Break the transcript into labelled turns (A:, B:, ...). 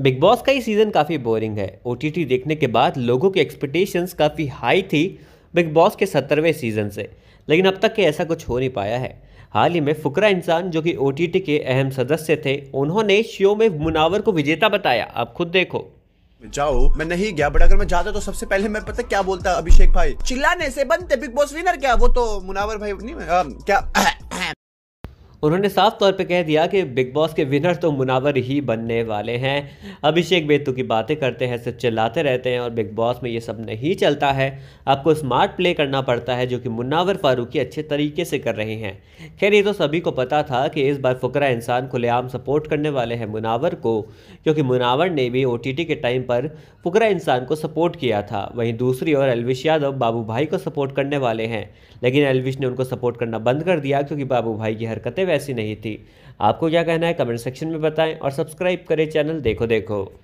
A: big boss का ये season काफ़ी बोरिंग है ओ देखने के बाद लोगों की एक्सपेक्टेशंस काफ़ी हाई थी बिग बॉस के सत्तरवें सीज़न से लेकिन अब तक के ऐसा कुछ हो नहीं पाया है हाल ही में फुकरा इंसान जो कि ओ के अहम सदस्य थे उन्होंने शो में मुनावर को
B: विजेता बताया आप खुद देखो जाओ मैं नहीं गया बट अगर मैं जाता तो सबसे पहले मैं पता क्या बोलता अभिषेक भाई चिल्लाने से बनते बिग बॉस विनर क्या वो तो मुनावर भाई नहीं आ, क्या
A: उन्होंने साफ तौर पे कह दिया कि बिग बॉस के विनर तो मुनावर ही बनने वाले हैं अभिषेक बेतु की बातें करते हैं सिर्फ चिल्लाते रहते हैं और बिग बॉस में ये सब नहीं चलता है आपको स्मार्ट प्ले करना पड़ता है जो कि मुनावर फारूकी अच्छे तरीके से कर रहे हैं खैर ये तो सभी को पता था कि इस बार फ़कर इंसान खुलेआम सपोर्ट करने वाले हैं मुनावर को क्योंकि मुनावर ने भी ओ के टाइम पर फ़ुकरा इंसान को सपोर्ट किया था वहीं दूसरी ओर एलविश यादव बाबू भाई को सपोर्ट करने वाले हैं लेकिन एलविश ने उनको सपोर्ट करना बंद कर दिया क्योंकि बाबू भाई की हरकतें ऐसी नहीं थी आपको क्या कहना है कमेंट सेक्शन में बताएं और सब्सक्राइब करें चैनल देखो
C: देखो